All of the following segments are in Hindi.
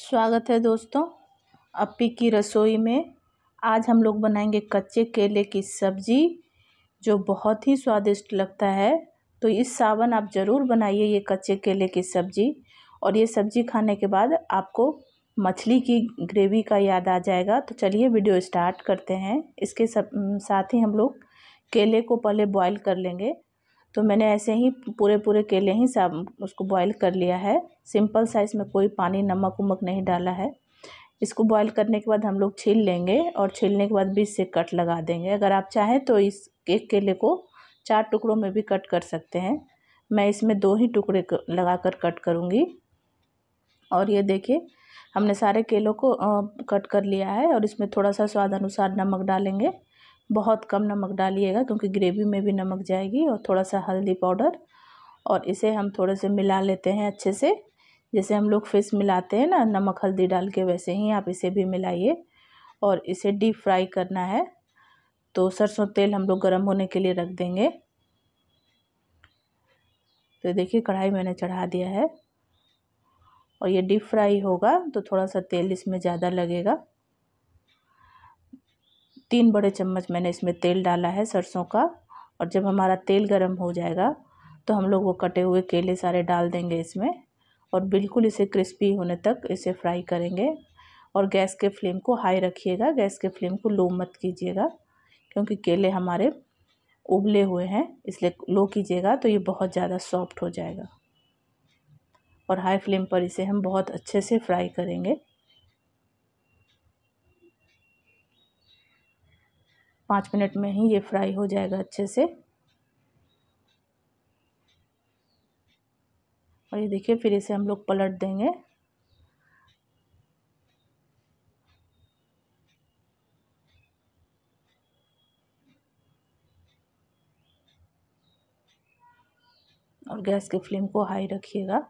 स्वागत है दोस्तों अपी की रसोई में आज हम लोग बनाएंगे कच्चे केले की सब्ज़ी जो बहुत ही स्वादिष्ट लगता है तो इस सावन आप ज़रूर बनाइए ये कच्चे केले की सब्ज़ी और ये सब्ज़ी खाने के बाद आपको मछली की ग्रेवी का याद आ जाएगा तो चलिए वीडियो स्टार्ट करते हैं इसके सब साथ ही हम लोग केले को पहले बॉईल कर लेंगे तो मैंने ऐसे ही पूरे पूरे केले ही सब उसको बॉईल कर लिया है सिंपल साइज में कोई पानी नमक उमक नहीं डाला है इसको बॉईल करने के बाद हम लोग छील लेंगे और छीलने के बाद बीच से कट लगा देंगे अगर आप चाहें तो इस एक केले को चार टुकड़ों में भी कट कर सकते हैं मैं इसमें दो ही टुकड़े लगा कर कट करूँगी और ये देखिए हमने सारे केलों को कट कर लिया है और इसमें थोड़ा सा स्वाद अनुसार नमक डालेंगे बहुत कम नमक डालिएगा क्योंकि ग्रेवी में भी नमक जाएगी और थोड़ा सा हल्दी पाउडर और इसे हम थोड़े से मिला लेते हैं अच्छे से जैसे हम लोग फिश मिलाते हैं ना नमक हल्दी डाल के वैसे ही आप इसे भी मिलाइए और इसे डीप फ्राई करना है तो सरसों तेल हम लोग गर्म होने के लिए रख देंगे तो देखिए कढ़ाई मैंने चढ़ा दिया है और ये डीप फ्राई होगा तो थोड़ा सा तेल इसमें ज़्यादा लगेगा तीन बड़े चम्मच मैंने इसमें तेल डाला है सरसों का और जब हमारा तेल गर्म हो जाएगा तो हम लोग वो कटे हुए केले सारे डाल देंगे इसमें और बिल्कुल इसे क्रिस्पी होने तक इसे फ्राई करेंगे और गैस के फ्लेम को हाई रखिएगा गैस के फ्लेम को लो मत कीजिएगा क्योंकि केले हमारे उबले हुए हैं इसलिए लो कीजिएगा तो ये बहुत ज़्यादा सॉफ्ट हो जाएगा और हाई फ्लेम पर इसे हम बहुत अच्छे से फ्राई करेंगे पाँच मिनट में ही ये फ्राई हो जाएगा अच्छे से और ये देखिए फिर इसे हम लोग पलट देंगे और गैस के फ्लेम को हाई रखिएगा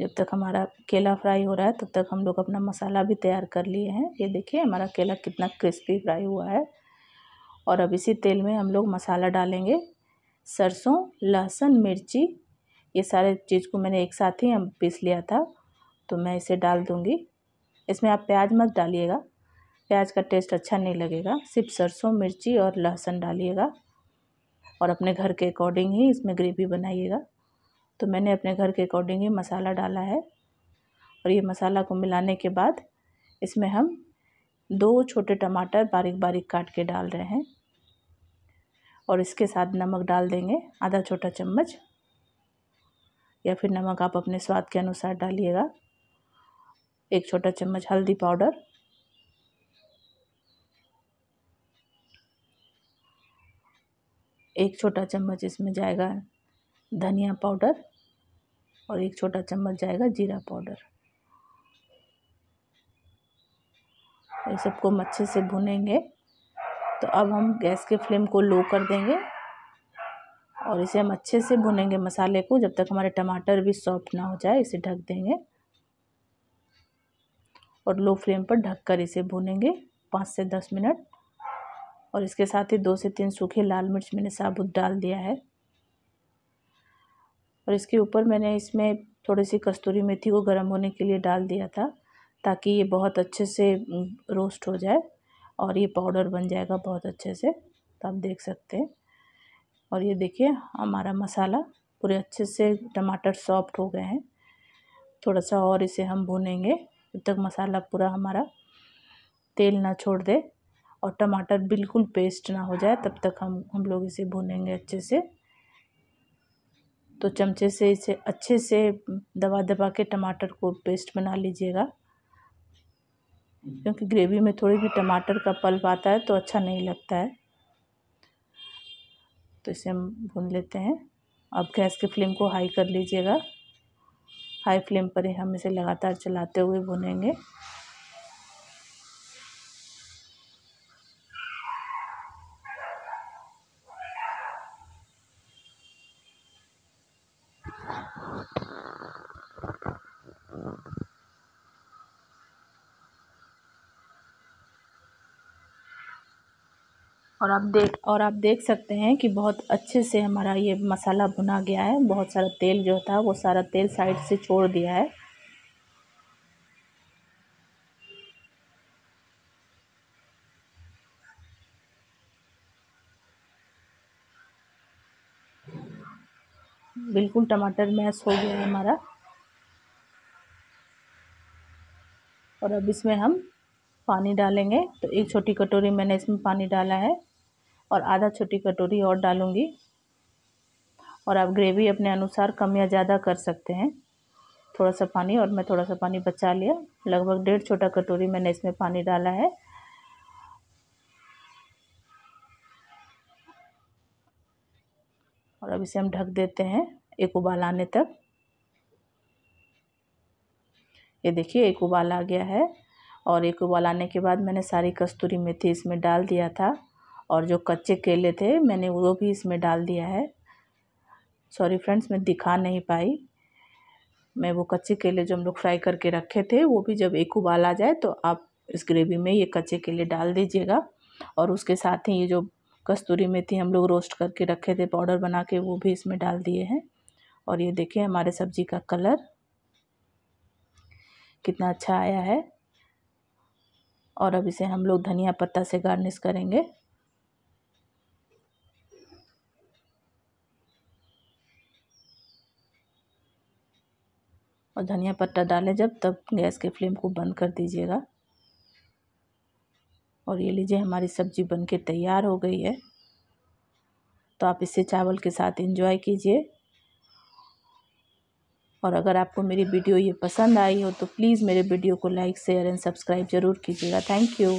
जब तक हमारा केला फ्राई हो रहा है तब तक हम लोग अपना मसाला भी तैयार कर लिए हैं ये देखिए हमारा केला कितना क्रिस्पी फ्राई हुआ है और अब इसी तेल में हम लोग मसाला डालेंगे सरसों लहसुन मिर्ची ये सारे चीज़ को मैंने एक साथ ही पीस लिया था तो मैं इसे डाल दूँगी इसमें आप प्याज मत डालिएगा प्याज का टेस्ट अच्छा नहीं लगेगा सिर्फ सरसों मिर्ची और लहसुन डालिएगा और अपने घर के अकॉर्डिंग ही इसमें ग्रेवी बनाइएगा तो मैंने अपने घर के अकॉर्डिंग ही मसाला डाला है और ये मसाला को मिलाने के बाद इसमें हम दो छोटे टमाटर बारीक बारीक काट के डाल रहे हैं और इसके साथ नमक डाल देंगे आधा छोटा चम्मच या फिर नमक आप अपने स्वाद के अनुसार डालिएगा एक छोटा चम्मच हल्दी पाउडर एक छोटा चम्मच इसमें जाएगा धनिया पाउडर और एक छोटा चम्मच जाएगा जीरा पाउडर ये सबको हम अच्छे से भुनेंगे तो अब हम गैस के फ्लेम को लो कर देंगे और इसे हम अच्छे से भुनेंगे मसाले को जब तक हमारे टमाटर भी सॉफ्ट ना हो जाए इसे ढक देंगे और लो फ्लेम पर ढककर इसे भुनेंगे पाँच से दस मिनट और इसके साथ ही दो से तीन सूखे लाल मिर्च मैंने साबुत डाल दिया है और इसके ऊपर मैंने इसमें थोड़ी सी कस्तूरी मेथी को गर्म होने के लिए डाल दिया था ताकि ये बहुत अच्छे से रोस्ट हो जाए और ये पाउडर बन जाएगा बहुत अच्छे से तो आप देख सकते हैं और ये देखिए हमारा मसाला पूरे अच्छे से टमाटर सॉफ्ट हो गए हैं थोड़ा सा और इसे हम भुनेंगे जब तक मसाला पूरा हमारा तेल ना छोड़ दे और टमाटर बिल्कुल पेस्ट ना हो जाए तब तक हम हम लोग इसे भुनेंगे अच्छे से तो चमचे से इसे अच्छे से दबा दबा के टमाटर को पेस्ट बना लीजिएगा क्योंकि ग्रेवी में थोड़ी भी टमाटर का पल्प आता है तो अच्छा नहीं लगता है तो इसे हम भून लेते हैं अब गैस के फ्लेम को हाई कर लीजिएगा हाई फ्लेम पर ही हम इसे लगातार चलाते हुए भुनेंगे और आप देख और आप देख सकते हैं कि बहुत अच्छे से हमारा ये मसाला भुना गया है बहुत सारा तेल जो था वो सारा तेल साइड से छोड़ दिया है बिल्कुल टमाटर मैश हो गया है हमारा और अब इसमें हम पानी डालेंगे तो एक छोटी कटोरी मैंने इसमें पानी डाला है और आधा छोटी कटोरी और डालूँगी और आप ग्रेवी अपने अनुसार कम या ज़्यादा कर सकते हैं थोड़ा सा पानी और मैं थोड़ा सा पानी बचा लिया लगभग डेढ़ छोटा कटोरी मैंने इसमें पानी डाला है और अब इसे हम ढक देते हैं एक उबाल आने तक ये देखिए एक उबाल आ गया है और एक उबाल आने के बाद मैंने सारी कस्तूरी मेथी इसमें डाल दिया था और जो कच्चे केले थे मैंने वो भी इसमें डाल दिया है सॉरी फ्रेंड्स मैं दिखा नहीं पाई मैं वो कच्चे केले जो हम लोग फ्राई करके रखे थे वो भी जब एक उबाल आ जाए तो आप इस ग्रेवी में ये कच्चे केले डाल दीजिएगा और उसके साथ ही ये जो कस्तूरी मेथी हम लोग रोस्ट करके रखे थे पाउडर बना के वो भी इसमें डाल दिए हैं और ये देखिए हमारे सब्ज़ी का कलर कितना अच्छा आया है और अब इसे हम लोग धनिया पत्ता से गार्निश करेंगे और धनिया पत्ता डालें जब तब गैस के फ्लेम को बंद कर दीजिएगा और ये लीजिए हमारी सब्ज़ी बनके तैयार हो गई है तो आप इसे चावल के साथ एंजॉय कीजिए और अगर आपको मेरी वीडियो ये पसंद आई हो तो प्लीज़ मेरे वीडियो को लाइक शेयर एंड सब्सक्राइब ज़रूर कीजिएगा थैंक यू